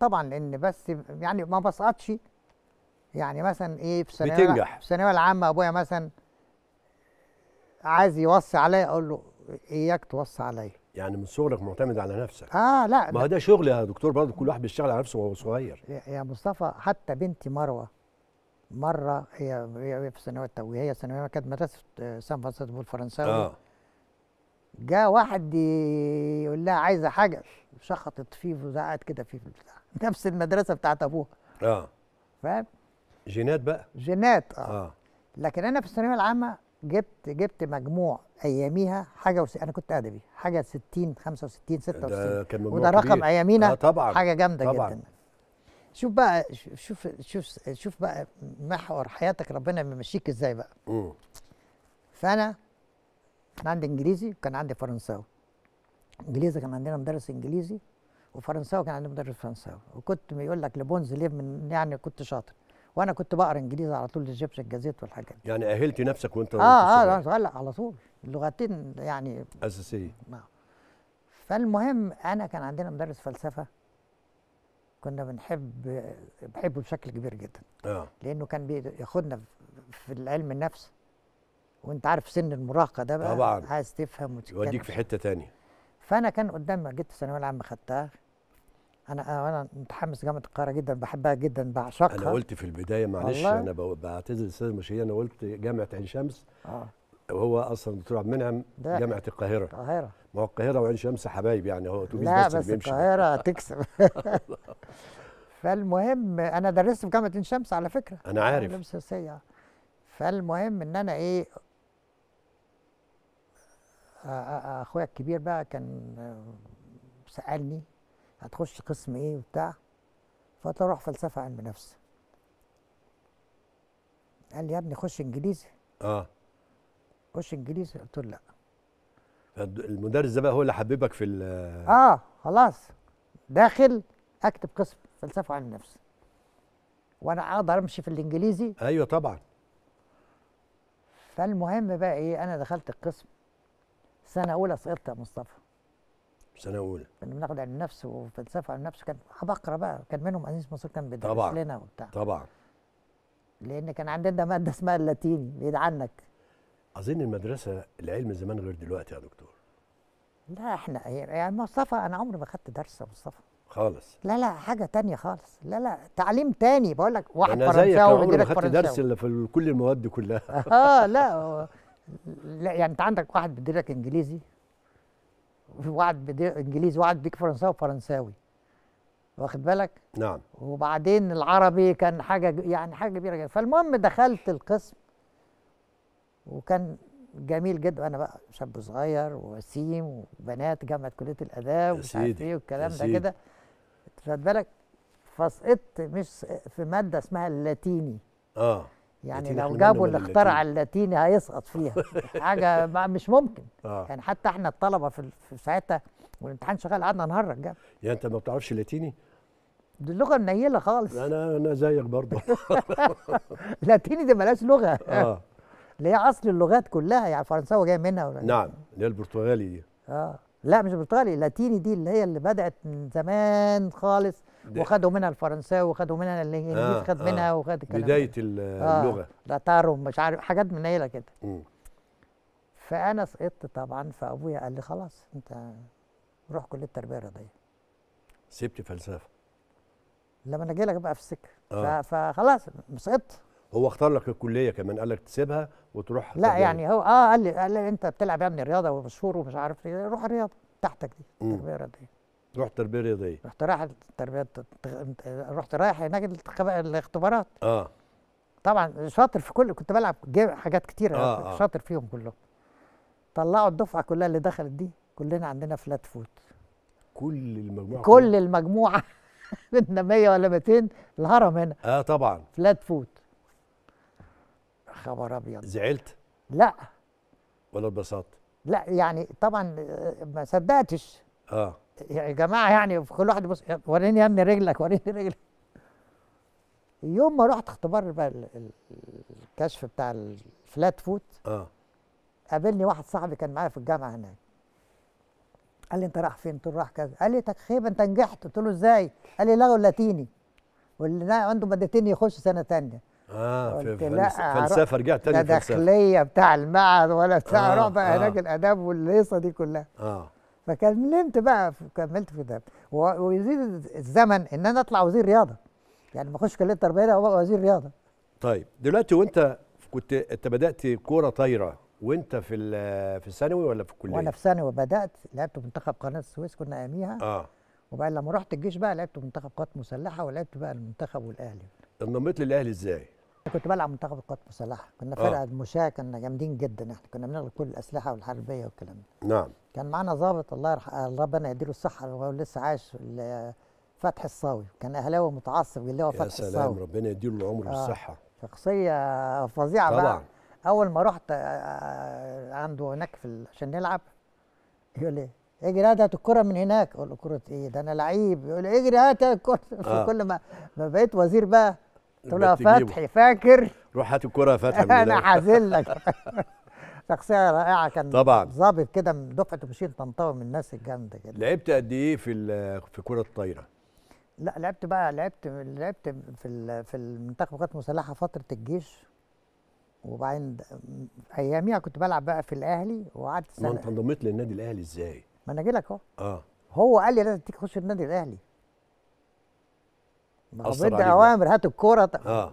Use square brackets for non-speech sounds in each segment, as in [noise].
طبعا لان بس يعني ما بسقطش يعني مثلا ايه في ثانويه بتنجح في الثانويه العامه ابويا مثلا عايز يوصي عليا اقول له اياك توصي عليا يعني من صغرك معتمد على نفسك اه لا ما هو ده شغل يا دكتور برضه كل واحد بيشتغل على نفسه وهو صغير يا مصطفى حتى بنتي مروه مره هي هي في الثانويه التوي هي ثانويه كانت مدرسه آه، سان فرانسيسكو الفرنساوي اه جاء واحد يقول لها عايزه حاجه شخطت فيه وزعقت كده فيه نفس المدرسه بتاعت ابوها اه فاهم جينات بقى جينات اه, آه. لكن انا في الثانويه العامه جبت جبت مجموع اياميها حاجه وس... انا كنت ادبي حاجه 60 65 66 ده كان مجموع وده رقم ايامينا آه طبعا حاجه جامده طبعا. جدا شوف بقى شوف شوف شوف بقى محور حياتك ربنا بيمشيك ازاي بقى امم فانا كان عندي انجليزي وكان عندي فرنساوي انجليزي كان عندنا مدرس انجليزي وفرنساوي كان عندي مدرس فرنساوي وكنت بيقول لك لبونز ليه من يعني كنت شاطر وانا كنت بقرا انجليزي على طول الايجيبشن جازيت والحاجات دي يعني اهلت نفسك وانت اه اه لا على طول اللغتين يعني اساسيه آه. فالمهم انا كان عندنا مدرس فلسفه كنا بنحب بحبه بشكل كبير جدا اه لانه كان بياخدنا في العلم النفس وانت عارف سن المراهقه ده بقى طبعا عايز تفهم وتتكلم يوديك في حته تانية فانا كان قدامي جيت الثانويه العامه خدتها انا انا متحمس جامد القاهره جدا بحبها جدا بعشقها انا قلت في البدايه معلش انا بعتذر للاستاذ المشير انا قلت جامعه عين شمس اه وهو اصلا الدكتور عبد المنعم جامعه القاهره القاهره ما هو القاهره وعين شمس حبايب يعني هو اتوبيس بس, بس بيمشي القاهره [laughs] تكسب [laughs] فالمهم انا درست في جامعه عين شمس على فكره انا عارف علوم سياسيه فالمهم ان انا ايه آه، آه، آه، اخويا الكبير بقى كان سالني هتخش قسم ايه وبتاع فتروح فلسفه علم نفس قال لي يا ابني خش انجليزي اه خش انجليزي قلت له لا المدرس ده بقى هو اللي حببك في ال اه خلاص داخل اكتب قسم فلسفه وعلم نفس وانا اقدر امشي في الانجليزي ايوه طبعا فالمهم بقى ايه انا دخلت القسم سنه اولى سقطت يا مصطفى سنه اولى كنا بناخد علم نفس وفلسفه علم نفس كان عبقرة بقى كان منهم انيس منصور كان بيدرس طبعًا لنا وبتاع طبعا لان كان عندنا ماده اسمها اللاتيني بعيد عنك اظن المدرسه العلم زمان غير دلوقتي يا دكتور لا احنا يعني مصطفى انا عمري ما خدت درس يا مصطفى خالص لا لا حاجه تانية خالص لا لا تعليم تاني بقول لك واحد أنا فرنساوي عمري ما خدت درس الا في كل المواد كلها اه لا, لا يعني انت عندك واحد بيديلك انجليزي وعد انجليزي وعد بيك فرنساوي وفرنساوي واخد بالك نعم وبعدين العربي كان حاجه يعني حاجه كبيره جدا فالمهم دخلت القسم وكان جميل جدا انا بقى شاب صغير ووسيم وبنات جامعه كليه الاداب ومش عارف ايه والكلام ده كده خد بالك فسقطت مش في ماده اسمها اللاتيني اه يعني لو جابوا اللي اخترع اللاتيني هيسقط فيها [laughs] حاجه مش ممكن آه. يعني حتى احنا الطلبه في ساعتها والامتحان شغال قعدنا نهرج جاب يعني انت ما بتعرفش لاتيني؟ دي اللغه النيله خالص انا انا زيك برضه [laughs] [laughs] لاتيني دي ملاش لغه اه اللي هي اصل اللغات كلها يعني الفرنساوي جاي منها ولا إيه؟ نعم اللي هي البرتغالي دي اه لا مش برتغالي لاتيني دي اللي هي اللي بدات من زمان خالص وخدوا منها الفرنساوي وخدوا منها الانجليزي آه خد منها آه. وخد كده بدايه آه، اللغه آه تارو مش عارف حاجات من هيله كده فانا سقطت طبعا فابويا قال لي خلاص انت روح كليه التربيه الرياضيه سبت فلسفه لما انا لك بقى في السكه آه. فخلاص سقطت هو اختار لك الكليه كمان قال لك تسيبها وتروح لا تبين. يعني هو اه قال لي, قال لي انت بتلعب يا ابني رياضه ومشهور ومش عارف ايه روح الرياضه تحتك دي التربيه الرياضيه رحت تربيه رياضيه رحت رايح التربيه رحت رايح هناك الاختبارات اه طبعا شاطر في كل كنت بلعب حاجات كتير آه آه. شاطر فيهم كلهم طلعوا الدفعه كلها اللي دخلت دي كلنا عندنا فلات فوت كل المجموعه كل المجموعه بدنا [laughs] 100 ولا 200 الهرم هنا اه طبعا فلات فوت خبر ابيض زعلت؟ لا ولا اتبسطت؟ لا يعني طبعا ما صدقتش اه يا جماعه يعني كل واحد بص وريني يا ابني رجلك وريني رجلك يوم ما رحت اختبار بقى الكشف بتاع الفلات فوت اه قابلني واحد صاحبي كان معايا في الجامعه هناك قال لي انت رايح فين؟ قلت له رايح كذا قال لي تخيب انت نجحت قلت له ازاي؟ قال لي لغوا اللاتيني واللي عنده مادتين يخش سنه ثانيه اه في لا فلسفه رجعت تاني لا داخليه بتاع المعهد ولا بتاع آه رعب آه هناك الاداب والهيصه دي كلها اه فكملت بقى كملت في ده ويزيد الزمن ان انا اطلع وزير رياضه يعني ما اخش كليه التربيه ابقى وزير رياضه طيب دلوقتي وانت كنت انت بدات كوره طايره وانت في في الثانوي ولا في الكليه؟ وانا في ثانوي بدات لعبت منتخب قناه السويس كنا اياميها اه وبعد لما رحت الجيش بقى لعبت منتخب قوات مسلحه ولعبت بقى المنتخب والاهلي انضميت للاهلي ازاي؟ كنت بلعب منتخب القوات المسلحه كنا آه. فرقه مشاه كنا جامدين جدا احنا كنا بنغلب كل الاسلحه والحربيه والكلام ده نعم كان معانا ضابط الله يرح... ربنا يديله الصحه وهو لسه عايش فتحي الصاوي كان اهلاوي متعصب اللي هو فتحي الصاوي يا سلام ربنا يديله العمر آه. والصحه آه. شخصيه فظيعه طبعا بقى. اول ما رحت آه، عنده هناك في عشان نلعب يقول لي اجري هات الكره من هناك اقول له كره ايه ده انا لعيب يقول لي اجري هات الكره آه. [laughs] كل ما بقيت وزير بقى قلت له فتحي فاكر روح هات الكره يا فتحي [laughs] انا لك [laughs] [laughs] شخصيه رائعه كان طبعا ظابط كده من دفعه مشير طنطاوي من الناس الجامده كده لعبت قد ايه في في كره الطايره؟ لا لعبت بقى لعبت لعبت في في المنتخب القوات المسلحه فتره الجيش وبعدين اياميها كنت بلعب بقى في الاهلي وقعدت سنه ما انت انضميت للنادي الاهلي ازاي؟ ما انا جاي لك اهو اه هو قال لي لازم تيجي تخش النادي الاهلي هو بيدي اوامر هات الكوره ط- اه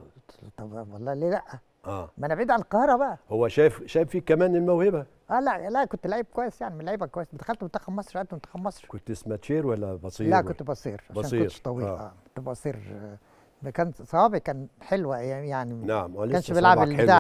طب والله ليه لا؟ اه ما انا بعيد عن القاهره بقى هو شايف شايف فيك كمان الموهبه اه لا لا كنت لعيب كويس يعني من لعيبه كويس دخلت منتخب مصر لعبت منتخب مصر كنت سماتشير ولا بصير؟ لا كنت بصير عشان بصير. كنتش طويل اه, آه، كنت بصير آه، كان صوابي كان حلوه يعني نعم ما كانش بيلعب البتاع